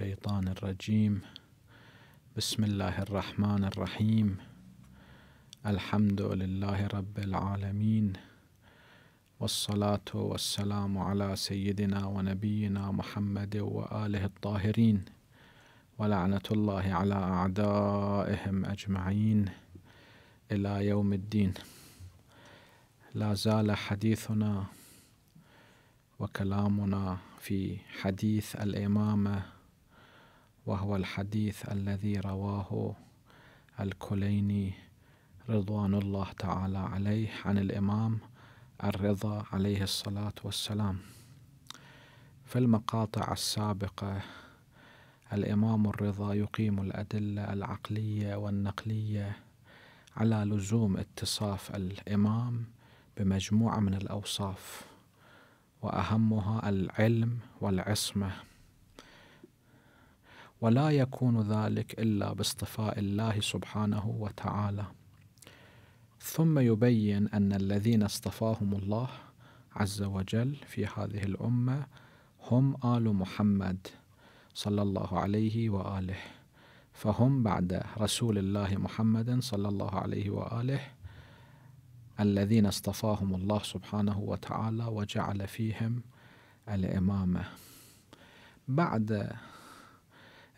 الشيطان الرجيم بسم الله الرحمن الرحيم الحمد لله رب العالمين والصلاة والسلام على سيدنا ونبينا محمد وآله الطاهرين ولعنة الله على أعدائهم أجمعين إلى يوم الدين لا زال حديثنا وكلامنا في حديث الإمامة وهو الحديث الذي رواه الكليني رضوان الله تعالى عليه عن الإمام الرضا عليه الصلاة والسلام في المقاطع السابقة الإمام الرضا يقيم الأدلة العقلية والنقلية على لزوم اتصاف الإمام بمجموعة من الأوصاف وأهمها العلم والعصمة ولا يكون ذلك إلا باصطفاء الله سبحانه وتعالى ثم يبين أن الذين اصطفاهم الله عز وجل في هذه الأمة هم آل محمد صلى الله عليه وآله فهم بعد رسول الله محمد صلى الله عليه وآله الذين اصطفاهم الله سبحانه وتعالى وجعل فيهم الإمامة بعد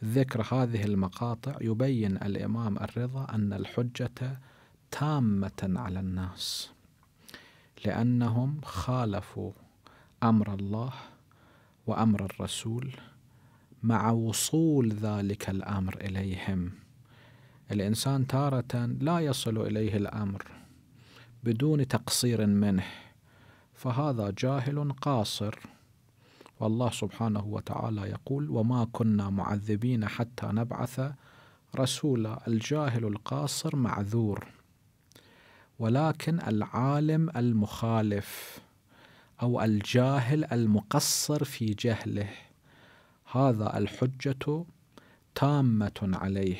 ذكر هذه المقاطع يبين الامام الرضا ان الحجه تامه على الناس لانهم خالفوا امر الله وامر الرسول مع وصول ذلك الامر اليهم الانسان تاره لا يصل اليه الامر بدون تقصير منه فهذا جاهل قاصر والله سبحانه وتعالى يقول وما كنا معذبين حتى نبعث رسولا الجاهل القاصر معذور ولكن العالم المخالف أو الجاهل المقصر في جهله هذا الحجة تامة عليه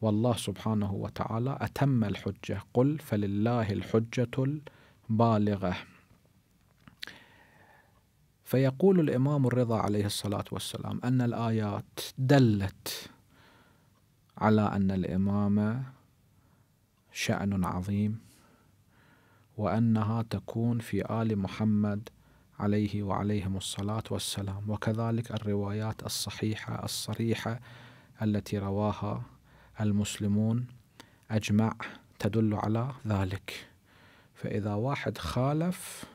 والله سبحانه وتعالى أتم الحجة قل فلله الحجة البالغة فيقول الإمام الرضا عليه الصلاة والسلام أن الآيات دلت على أن الإمامة شأن عظيم وأنها تكون في آل محمد عليه وعليهم الصلاة والسلام وكذلك الروايات الصحيحة الصريحة التي رواها المسلمون أجمع تدل على ذلك فإذا واحد خالف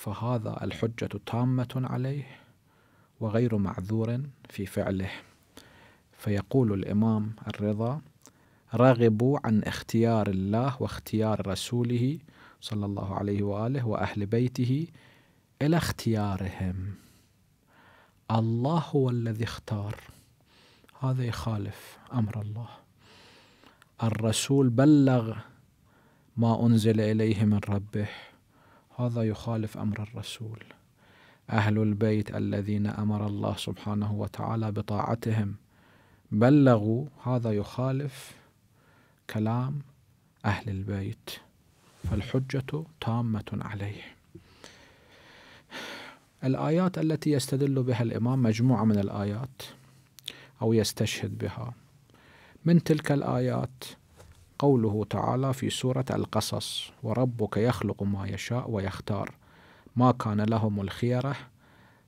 فهذا الحجة تامة عليه وغير معذور في فعله فيقول الإمام الرضا رغبوا عن اختيار الله واختيار رسوله صلى الله عليه وآله وأهل بيته إلى اختيارهم الله هو الذي اختار هذا يخالف أمر الله الرسول بلغ ما أنزل إليه من ربه هذا يخالف امر الرسول اهل البيت الذين امر الله سبحانه وتعالى بطاعتهم بلغوا هذا يخالف كلام اهل البيت فالحجه تامه عليه الايات التي يستدل بها الامام مجموعه من الايات او يستشهد بها من تلك الايات قوله تعالى في سورة القصص وربك يخلق ما يشاء ويختار ما كان لهم الخيرة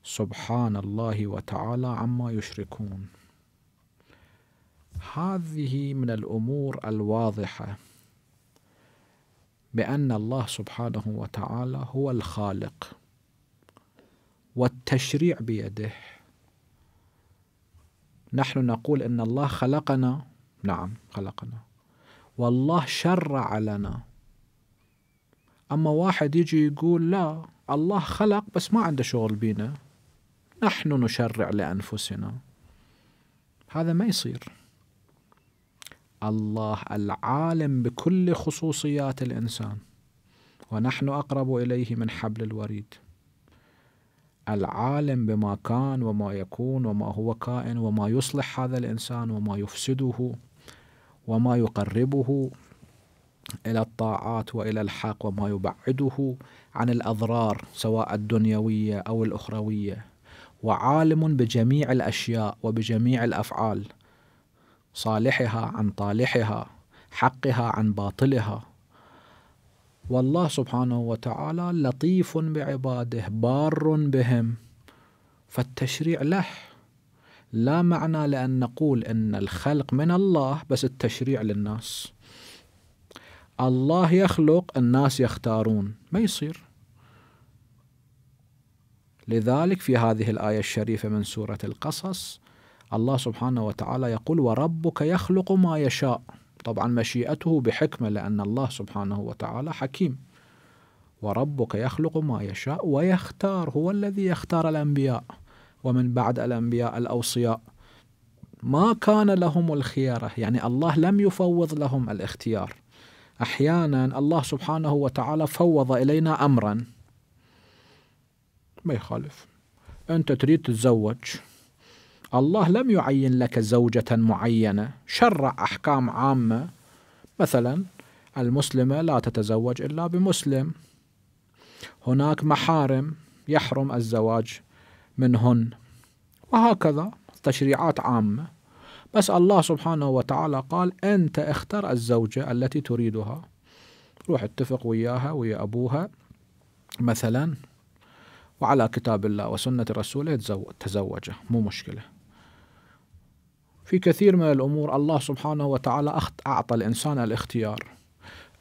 سبحان الله وتعالى عما يشركون هذه من الأمور الواضحة بأن الله سبحانه وتعالى هو الخالق والتشريع بيده نحن نقول ان الله خلقنا نعم خلقنا والله شرع لنا أما واحد يجي يقول لا الله خلق بس ما عنده شغل بينا نحن نشرع لأنفسنا هذا ما يصير الله العالم بكل خصوصيات الإنسان ونحن أقرب إليه من حبل الوريد العالم بما كان وما يكون وما هو كائن وما يصلح هذا الإنسان وما يفسده وما يقربه الى الطاعات والى الحق وما يبعده عن الاضرار سواء الدنيويه او الاخرويه وعالم بجميع الاشياء وبجميع الافعال صالحها عن طالحها حقها عن باطلها والله سبحانه وتعالى لطيف بعباده بار بهم فالتشريع له لا معنى لأن نقول أن الخلق من الله بس التشريع للناس الله يخلق الناس يختارون ما يصير لذلك في هذه الآية الشريفة من سورة القصص الله سبحانه وتعالى يقول وربك يخلق ما يشاء طبعا مشيئته بحكمة لأن الله سبحانه وتعالى حكيم وربك يخلق ما يشاء ويختار هو الذي يختار الأنبياء ومن بعد الأنبياء الأوصياء ما كان لهم الخيارة يعني الله لم يفوض لهم الاختيار أحيانا الله سبحانه وتعالى فوض إلينا أمرا ما يخالف أنت تريد تتزوج الله لم يعين لك زوجة معينة شرع أحكام عامة مثلا المسلمة لا تتزوج إلا بمسلم هناك محارم يحرم الزواج منهن وهكذا تشريعات عامة بس الله سبحانه وتعالى قال أنت اختر الزوجة التي تريدها روح اتفق وياها ويا أبوها مثلا وعلى كتاب الله وسنة رسوله تزوجه مو مشكلة في كثير من الأمور الله سبحانه وتعالى أعطى الإنسان الاختيار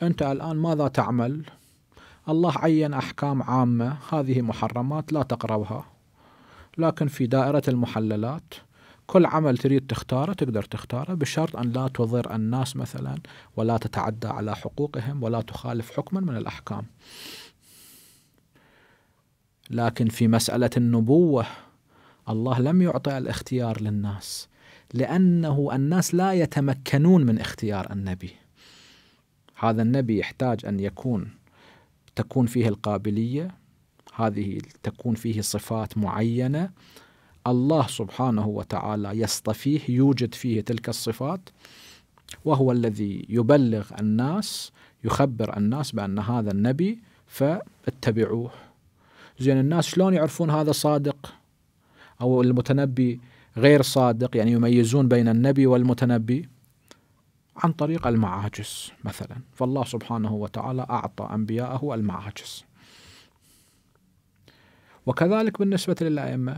أنت الآن ماذا تعمل؟ الله عين أحكام عامة هذه محرمات لا تقربها لكن في دائرة المحللات كل عمل تريد تختاره تقدر تختاره بشرط أن لا تضر الناس مثلا ولا تتعدى على حقوقهم ولا تخالف حكما من الأحكام لكن في مسألة النبوة الله لم يعطي الاختيار للناس لأنه الناس لا يتمكنون من اختيار النبي هذا النبي يحتاج أن يكون تكون فيه القابلية هذه تكون فيه صفات معينه الله سبحانه وتعالى يصطفيه يوجد فيه تلك الصفات وهو الذي يبلغ الناس يخبر الناس بان هذا النبي فاتبعوه زين الناس شلون يعرفون هذا صادق او المتنبي غير صادق يعني يميزون بين النبي والمتنبي عن طريق المعاجز مثلا فالله سبحانه وتعالى اعطى انبياءه المعاجز وكذلك بالنسبة للأئمة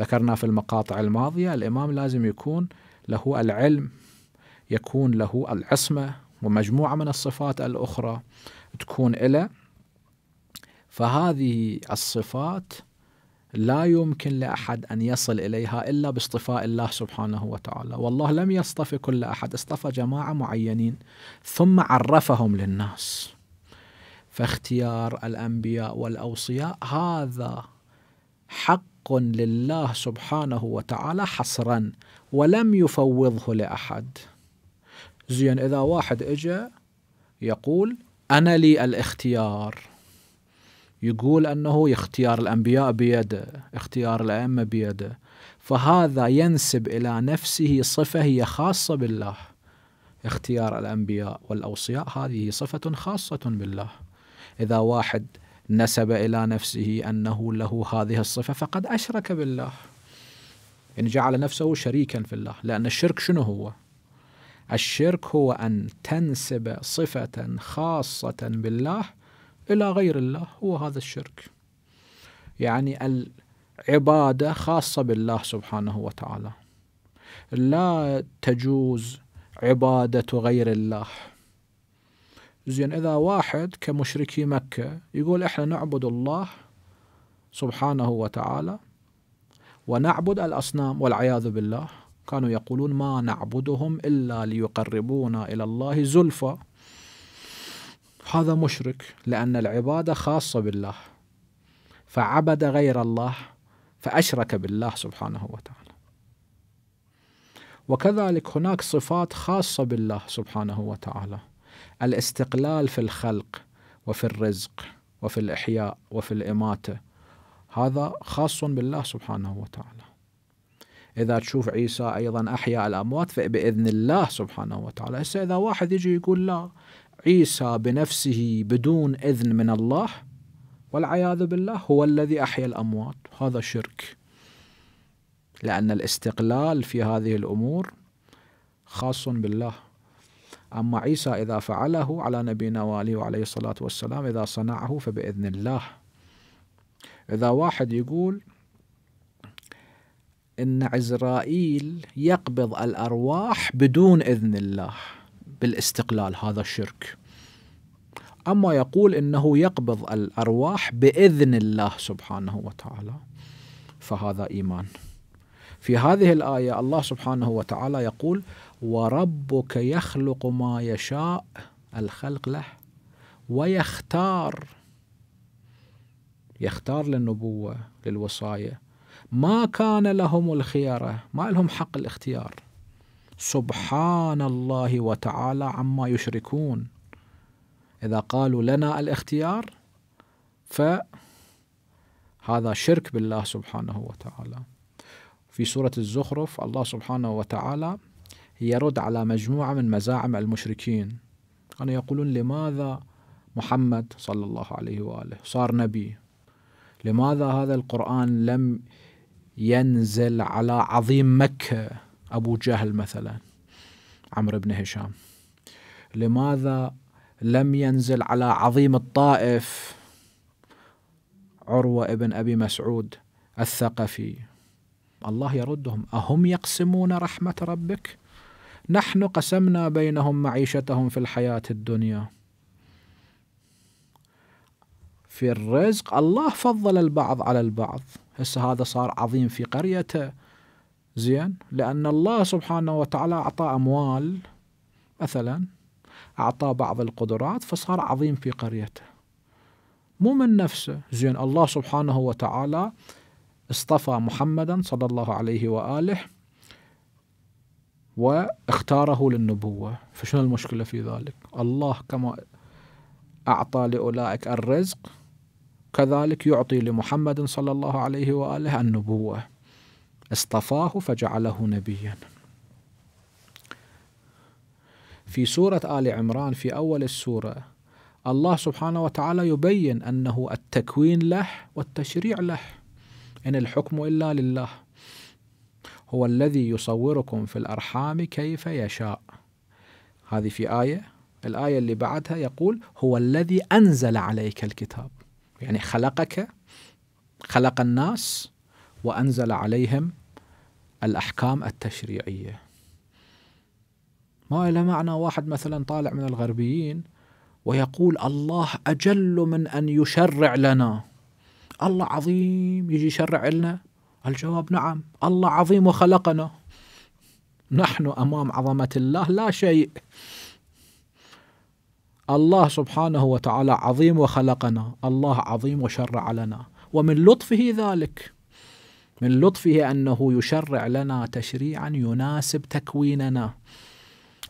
ذكرنا في المقاطع الماضية الإمام لازم يكون له العلم يكون له العصمة ومجموعة من الصفات الأخرى تكون إلى فهذه الصفات لا يمكن لأحد أن يصل إليها إلا باصطفاء الله سبحانه وتعالى والله لم يصطف كل أحد اصطفى جماعة معينين ثم عرفهم للناس فاختيار الأنبياء والأوصياء هذا حق لله سبحانه وتعالى حصرا ولم يفوضه لأحد زين إذا واحد إجا يقول أنا لي الاختيار يقول أنه اختيار الأنبياء بيده اختيار الأئمة بيده فهذا ينسب إلى نفسه صفة هي خاصة بالله اختيار الأنبياء والأوصياء هذه صفة خاصة بالله إذا واحد نسب الى نفسه انه له هذه الصفه فقد اشرك بالله إن يعني جعل نفسه شريكا في الله لان الشرك شنو هو؟ الشرك هو ان تنسب صفه خاصه بالله الى غير الله هو هذا الشرك. يعني العباده خاصه بالله سبحانه وتعالى. لا تجوز عباده غير الله. زين إذا واحد كمشركي مكة يقول إحنا نعبد الله سبحانه وتعالى ونعبد الأصنام والعياذ بالله كانوا يقولون ما نعبدهم إلا ليقربونا إلى الله زلفى هذا مشرك لأن العبادة خاصة بالله فعبد غير الله فأشرك بالله سبحانه وتعالى وكذلك هناك صفات خاصة بالله سبحانه وتعالى الاستقلال في الخلق وفي الرزق وفي الإحياء وفي الإماتة هذا خاص بالله سبحانه وتعالى إذا تشوف عيسى أيضا أحيا الأموات فبإذن الله سبحانه وتعالى هسه إذا واحد يجي يقول لا عيسى بنفسه بدون إذن من الله والعياذ بالله هو الذي أحيا الأموات هذا شرك لأن الاستقلال في هذه الأمور خاص بالله أما عيسى إذا فعله على نبينا وآله عليه الصلاة والسلام إذا صنعه فبإذن الله إذا واحد يقول إن عزرائيل يقبض الأرواح بدون إذن الله بالاستقلال هذا الشرك أما يقول إنه يقبض الأرواح بإذن الله سبحانه وتعالى فهذا إيمان في هذه الآية الله سبحانه وتعالى يقول وربك يخلق ما يشاء الخلق له ويختار يختار للنبوة للوصاية ما كان لهم الخيارة ما لهم حق الاختيار سبحان الله وتعالى عما يشركون إذا قالوا لنا الاختيار فهذا شرك بالله سبحانه وتعالى في سورة الزخرف الله سبحانه وتعالى يرد على مجموعة من مزاعم المشركين كانوا يقولون لماذا محمد صلى الله عليه وآله صار نبي لماذا هذا القرآن لم ينزل على عظيم مكة أبو جهل مثلا عمرو بن هشام لماذا لم ينزل على عظيم الطائف عروة ابن أبي مسعود الثقفي الله يردهم أهم يقسمون رحمة ربك نحن قسمنا بينهم معيشتهم في الحياة الدنيا في الرزق الله فضل البعض على البعض هسه هذا صار عظيم في قريته زين لأن الله سبحانه وتعالى أعطى أموال مثلا أعطى بعض القدرات فصار عظيم في قريته مو من نفسه زين الله سبحانه وتعالى اصطفى محمدا صلى الله عليه وآله واختاره للنبوة فشنو المشكلة في ذلك الله كما أعطى لأولئك الرزق كذلك يعطي لمحمد صلى الله عليه وآله النبوة اصطفاه فجعله نبيا في سورة آل عمران في أول السورة الله سبحانه وتعالى يبين أنه التكوين له والتشريع له إن الحكم إلا لله هو الذي يصوركم في الأرحام كيف يشاء هذه في آية الآية اللي بعدها يقول هو الذي أنزل عليك الكتاب يعني خلقك خلق الناس وأنزل عليهم الأحكام التشريعية ما إلى معنى واحد مثلا طالع من الغربيين ويقول الله أجل من أن يشرع لنا الله عظيم يجي يشرع لنا الجواب نعم الله عظيم وخلقنا نحن امام عظمه الله لا شيء الله سبحانه وتعالى عظيم وخلقنا الله عظيم وشرع لنا ومن لطفه ذلك من لطفه انه يشرع لنا تشريعا يناسب تكويننا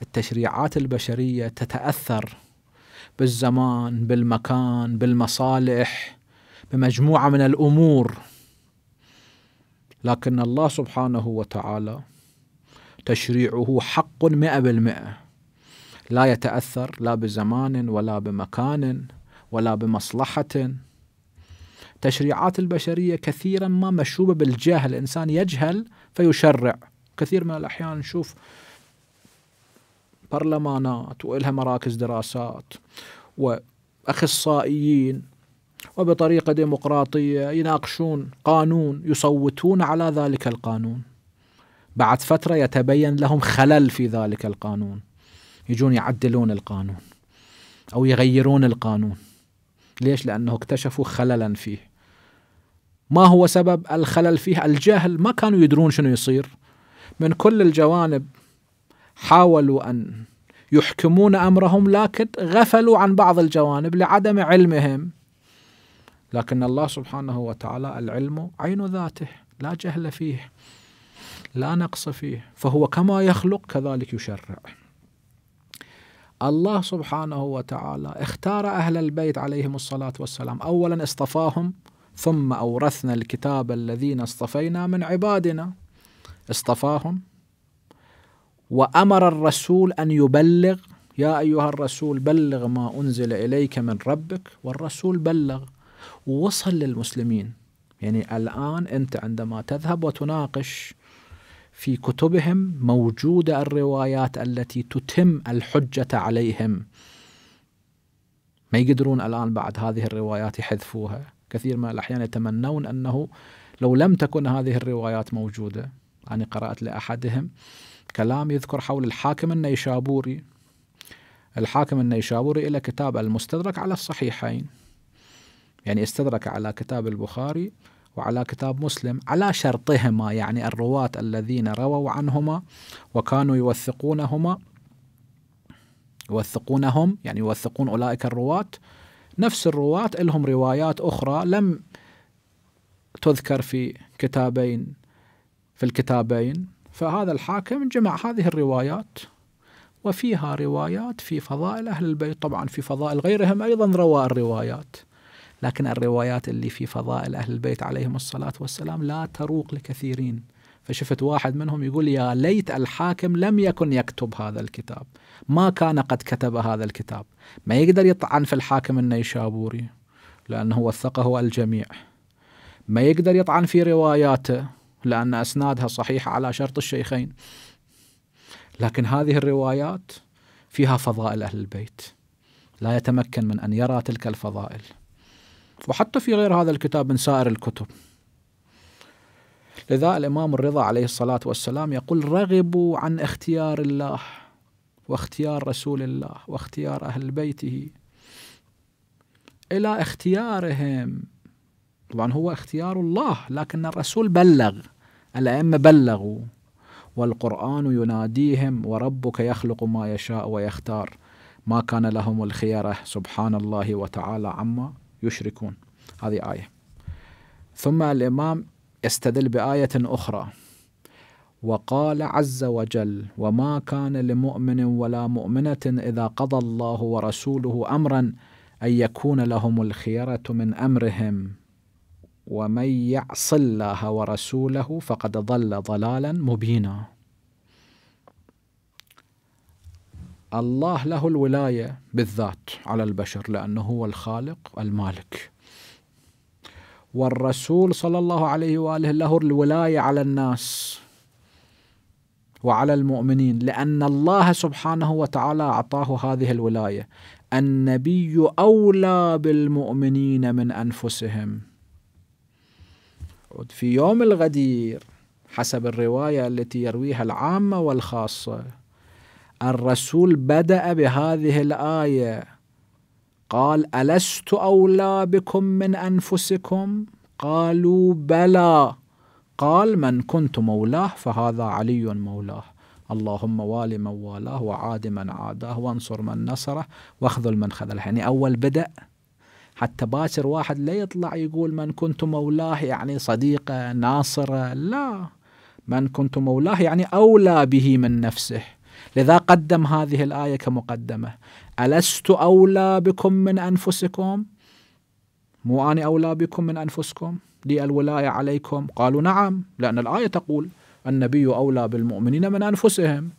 التشريعات البشريه تتاثر بالزمان بالمكان بالمصالح بمجموعه من الامور لكن الله سبحانه وتعالى تشريعه حق مئة بالمئة لا يتأثر لا بزمان ولا بمكان ولا بمصلحة تشريعات البشرية كثيرا ما مشوبة بالجهل الإنسان يجهل فيشرع كثير من الأحيان نشوف برلمانات وإلها مراكز دراسات وأخصائيين وبطريقة ديمقراطية يناقشون قانون يصوتون على ذلك القانون بعد فترة يتبين لهم خلل في ذلك القانون يجون يعدلون القانون أو يغيرون القانون ليش؟ لأنه اكتشفوا خللا فيه ما هو سبب الخلل فيه؟ الجهل ما كانوا يدرون شنو يصير من كل الجوانب حاولوا أن يحكمون أمرهم لكن غفلوا عن بعض الجوانب لعدم علمهم لكن الله سبحانه وتعالى العلم عين ذاته لا جهل فيه لا نقص فيه فهو كما يخلق كذلك يشرع الله سبحانه وتعالى اختار أهل البيت عليهم الصلاة والسلام أولا اصطفاهم ثم أورثنا الكتاب الذين اصطفينا من عبادنا اصطفاهم وأمر الرسول أن يبلغ يا أيها الرسول بلغ ما أنزل إليك من ربك والرسول بلغ وصل للمسلمين يعني الآن أنت عندما تذهب وتناقش في كتبهم موجودة الروايات التي تتم الحجة عليهم ما يقدرون الآن بعد هذه الروايات يحذفوها كثير من الأحيان يتمنون أنه لو لم تكن هذه الروايات موجودة أنا قرأت لأحدهم كلام يذكر حول الحاكم النيشابوري الحاكم النيشابوري إلى كتاب المستدرك على الصحيحين يعني استدرك على كتاب البخاري وعلى كتاب مسلم على شرطهما يعني الرواة الذين رووا عنهما وكانوا يوثقونهما يوثقونهم يعني يوثقون أولئك الرواة نفس الرواة لهم روايات أخرى لم تذكر في كتابين في الكتابين فهذا الحاكم جمع هذه الروايات وفيها روايات في فضائل أهل البيت طبعا في فضائل غيرهم أيضا روى الروايات لكن الروايات اللي في فضائل أهل البيت عليهم الصلاة والسلام لا تروق لكثيرين فشفت واحد منهم يقول يا ليت الحاكم لم يكن يكتب هذا الكتاب ما كان قد كتب هذا الكتاب ما يقدر يطعن في الحاكم النيشابوري لأنه وثقه الجميع ما يقدر يطعن في رواياته لأن أسنادها صحيحة على شرط الشيخين لكن هذه الروايات فيها فضائل أهل البيت لا يتمكن من أن يرى تلك الفضائل وحتى في غير هذا الكتاب من سائر الكتب لذا الإمام الرضا عليه الصلاة والسلام يقول رغبوا عن اختيار الله واختيار رسول الله واختيار أهل بيته إلى اختيارهم طبعا هو اختيار الله لكن الرسول بلغ الأئمة بلغوا والقرآن يناديهم وربك يخلق ما يشاء ويختار ما كان لهم الخيرة سبحان الله وتعالى عما يشركون هذه آية ثم الإمام يستدل بآية أخرى وقال عز وجل وما كان لمؤمن ولا مؤمنة إذا قضى الله ورسوله أمرا أن يكون لهم الخيرة من أمرهم ومن يعص الله ورسوله فقد ضل ضلالا مبينا الله له الولاية بالذات على البشر لأنه هو الخالق المالك والرسول صلى الله عليه وآله له الولاية على الناس وعلى المؤمنين لأن الله سبحانه وتعالى أعطاه هذه الولاية النبي أولى بالمؤمنين من أنفسهم في يوم الغدير حسب الرواية التي يرويها العامة والخاصة الرسول بدأ بهذه الآية قال ألست أولى بكم من أنفسكم قالوا بلى قال من كنت مولاه فهذا علي مولاه اللهم وال من والاه وعاد من عاداه وانصر من نصره واخذل من خذله يعني أول بدأ حتى باكر واحد لا يطلع يقول من كنت مولاه يعني صديقه ناصره لا من كنت مولاه يعني أولى به من نفسه لذا قدم هذه الآية كمقدمة ألست أولى بكم من أنفسكم مو أنا أولى بكم من أنفسكم لي الولاية عليكم قالوا نعم لأن الآية تقول النبي أولى بالمؤمنين من أنفسهم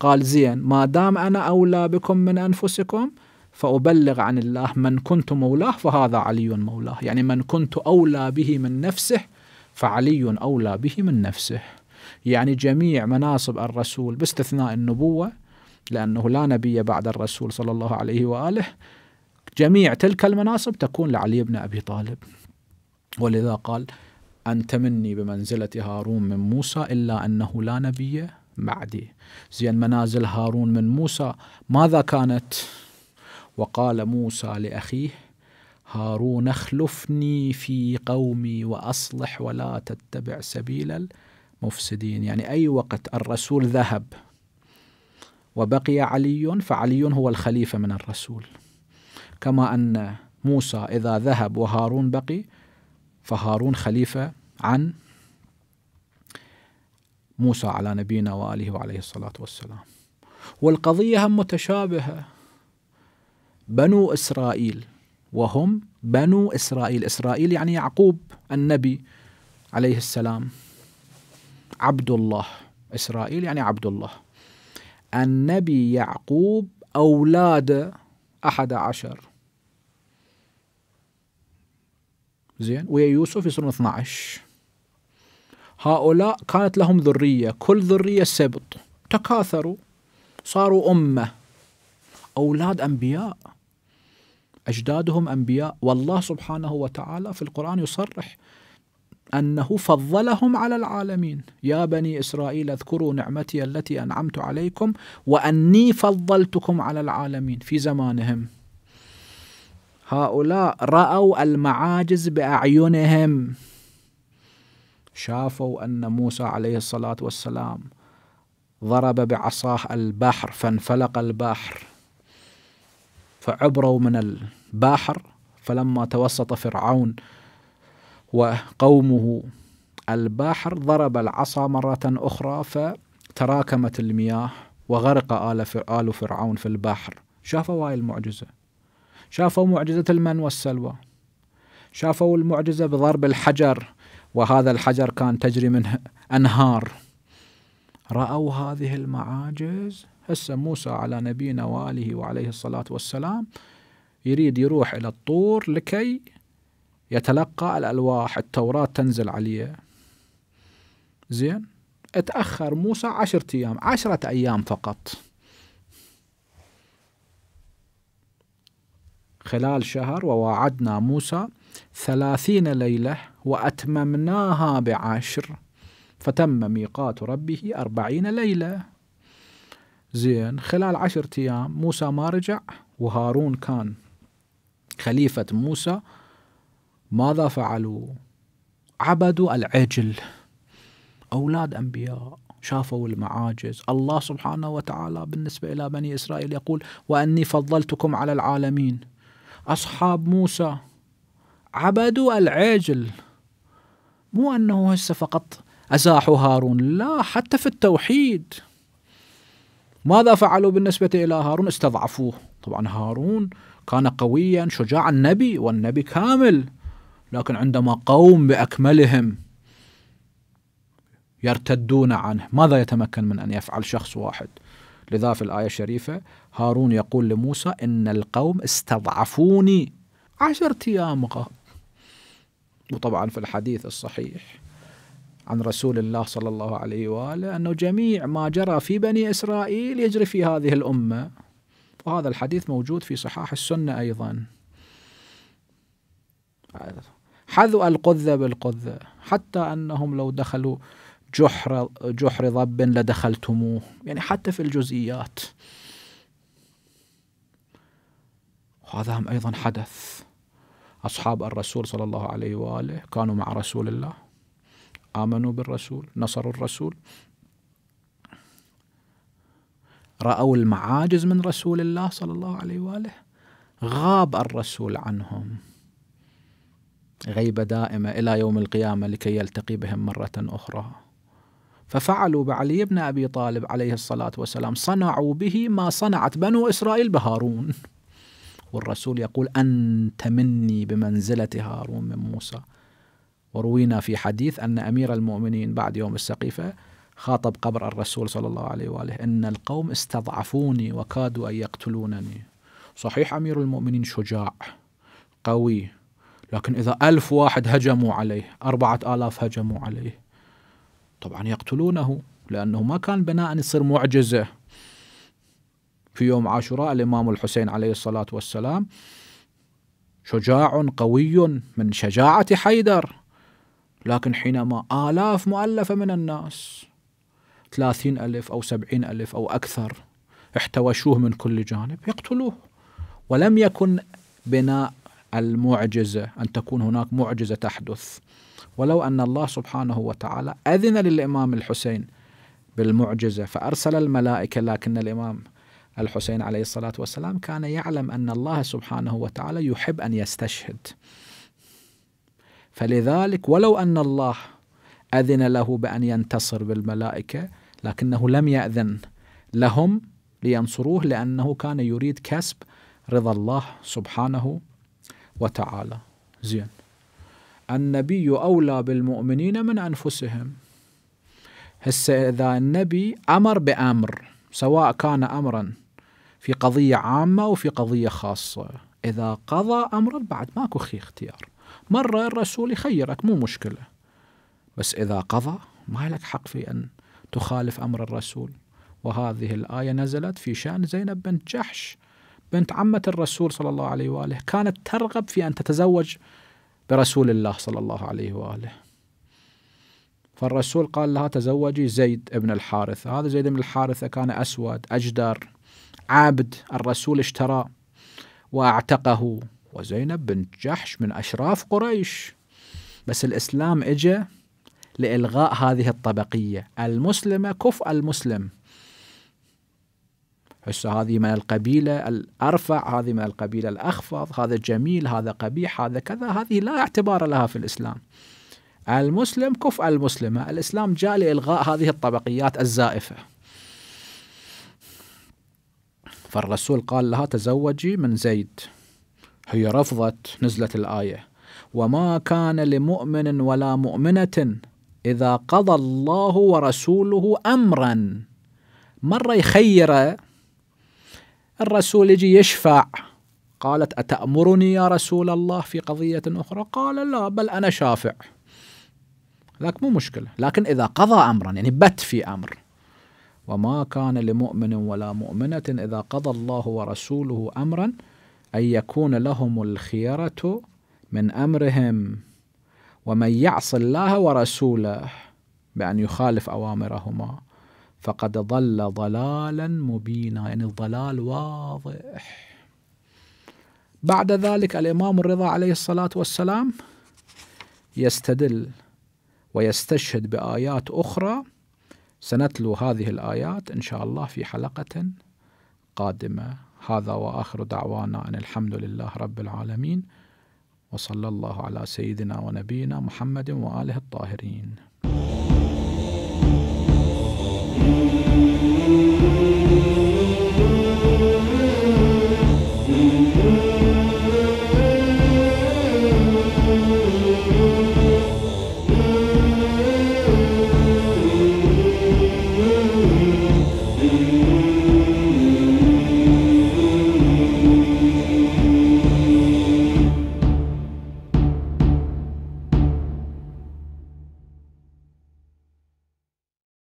قال زين ما دام أنا أولى بكم من أنفسكم فأبلغ عن الله من كنت مولاه فهذا علي مولاه يعني من كنت أولى به من نفسه فعلي أولى به من نفسه يعني جميع مناصب الرسول باستثناء النبوة لأنه لا نبي بعد الرسول صلى الله عليه وآله جميع تلك المناصب تكون لعلي بن أبي طالب ولذا قال أنت مني بمنزلة هارون من موسى إلا أنه لا نبي بعدي زين منازل هارون من موسى ماذا كانت وقال موسى لأخيه هارون اخلفني في قومي وأصلح ولا تتبع سبيل مفسدين يعني أي وقت الرسول ذهب وبقي علي فعلي هو الخليفة من الرسول كما أن موسى إذا ذهب وهارون بقي فهارون خليفة عن موسى على نبينا وآله وعليه الصلاة والسلام والقضية هم متشابهة بنو إسرائيل وهم بنو إسرائيل إسرائيل يعني يعقوب النبي عليه السلام عبد الله إسرائيل يعني عبد الله النبي يعقوب أولاد أحد عشر زين ويا يوسف يصيرون 12 هؤلاء كانت لهم ذرية كل ذرية سبط تكاثروا صاروا أمة أولاد أنبياء أجدادهم أنبياء والله سبحانه وتعالى في القرآن يصرح أنه فضلهم على العالمين يا بني إسرائيل اذكروا نعمتي التي أنعمت عليكم وأني فضلتكم على العالمين في زمانهم هؤلاء رأوا المعاجز بأعينهم شافوا أن موسى عليه الصلاة والسلام ضرب بعصاه البحر فانفلق البحر فعبروا من البحر فلما توسط فرعون وقومه البحر ضرب العصا مرة أخرى فتراكمت المياه وغرق آل, فر آل فرعون في البحر شافوا هاي المعجزة شافوا معجزة المن والسلوى شافوا المعجزة بضرب الحجر وهذا الحجر كان تجري منه أنهار رأوا هذه المعاجز هسه موسى على نبينا وآله وعليه الصلاة والسلام يريد يروح إلى الطور لكي يتلقى الألواح التوراة تنزل عليه زين اتأخر موسى عشرة أيام عشرة أيام فقط خلال شهر وواعدنا موسى ثلاثين ليلة وأتممناها بعشر فتم ميقات ربه أربعين ليلة زين خلال عشرة أيام موسى ما رجع وهارون كان خليفة موسى ماذا فعلوا؟ عبدوا العجل أولاد أنبياء شافوا المعاجز الله سبحانه وتعالى بالنسبة إلى بني إسرائيل يقول وأني فضلتكم على العالمين أصحاب موسى عبدوا العجل مو أنه هسه فقط أزاحوا هارون لا حتى في التوحيد ماذا فعلوا بالنسبة إلى هارون استضعفوه طبعا هارون كان قويا شجاع النبي والنبي كامل لكن عندما قوم باكملهم يرتدون عنه ماذا يتمكن من ان يفعل شخص واحد لذا في الايه الشريفه هارون يقول لموسى ان القوم استضعفوني عشرة ايام وطبعا في الحديث الصحيح عن رسول الله صلى الله عليه واله انه جميع ما جرى في بني اسرائيل يجري في هذه الامه وهذا الحديث موجود في صحاح السنه ايضا حذو القذة بالقذة حتى أنهم لو دخلوا جحر جحر ضب لدخلتموه يعني حتى في الجزئيات وهذا هم أيضا حدث أصحاب الرسول صلى الله عليه وآله كانوا مع رسول الله آمنوا بالرسول نصروا الرسول رأوا المعاجز من رسول الله صلى الله عليه وآله غاب الرسول عنهم غيبة دائمة إلى يوم القيامة لكي يلتقي بهم مرة أخرى ففعلوا بعلي بن أبي طالب عليه الصلاة والسلام صنعوا به ما صنعت بنو إسرائيل بهارون والرسول يقول أنت مني بمنزلة هارون من موسى وروينا في حديث أن أمير المؤمنين بعد يوم السقيفة خاطب قبر الرسول صلى الله عليه وآله إن القوم استضعفوني وكادوا أن يقتلونني صحيح أمير المؤمنين شجاع قوي لكن إذا ألف واحد هجموا عليه أربعة آلاف هجموا عليه طبعا يقتلونه لأنه ما كان بناء يصير معجزة في يوم عاشوراء الإمام الحسين عليه الصلاة والسلام شجاع قوي من شجاعة حيدر لكن حينما آلاف مؤلفة من الناس ثلاثين ألف أو سبعين ألف أو أكثر احتوشوه من كل جانب يقتلوه ولم يكن بناء المعجزة أن تكون هناك معجزة تحدث ولو أن الله سبحانه وتعالى أذن للإمام الحسين بالمعجزة فأرسل الملائكة لكن الإمام الحسين عليه الصلاة والسلام كان يعلم أن الله سبحانه وتعالى يحب أن يستشهد فلذلك ولو أن الله أذن له بأن ينتصر بالملائكة لكنه لم يأذن لهم لينصروه لأنه كان يريد كسب رضا الله سبحانه وتعالى زين النبي أولى بالمؤمنين من أنفسهم هسه إذا النبي أمر بأمر سواء كان أمرا في قضية عامة أو في قضية خاصة إذا قضى أمرا بعد ماكو خي اختيار مرة الرسول يخيرك مو مشكلة بس إذا قضى ما لك حق في أن تخالف أمر الرسول وهذه الآية نزلت في شأن زينب بنت جحش بنت عمة الرسول صلى الله عليه وآله كانت ترغب في أن تتزوج برسول الله صلى الله عليه وآله فالرسول قال لها تزوجي زيد بن الحارث هذا زيد بن الحارثة كان أسود أجدر عابد الرسول اشتراه واعتقه وزينب بنت جحش من أشراف قريش بس الإسلام إجا لإلغاء هذه الطبقية المسلمة كفء المسلم حس هذه من القبيلة الأرفع هذه من القبيلة الأخفض هذا جميل هذا قبيح هذا كذا هذه لا اعتبار لها في الإسلام المسلم كفء المسلمة الإسلام جاء لإلغاء هذه الطبقيات الزائفة فالرسول قال لها تزوجي من زيد هي رفضت نزلت الآية وما كان لمؤمن ولا مؤمنة إذا قضى الله ورسوله أمرا مرة يخيره الرسول يجي يشفع قالت أتأمرني يا رسول الله في قضية أخرى قال لا بل أنا شافع لك مو مشكلة لكن إذا قضى أمرا يعني بت في أمر وما كان لمؤمن ولا مؤمنة إذا قضى الله ورسوله أمرا أن يكون لهم الخيرة من أمرهم ومن يعص الله ورسوله بأن يخالف أوامرهما فقد ضل ضلالا مبينا يعني الضلال واضح بعد ذلك الإمام الرضا عليه الصلاة والسلام يستدل ويستشهد بآيات أخرى سنتلو هذه الآيات إن شاء الله في حلقة قادمة هذا وآخر دعوانا أن الحمد لله رب العالمين وصلى الله على سيدنا ونبينا محمد وآله الطاهرين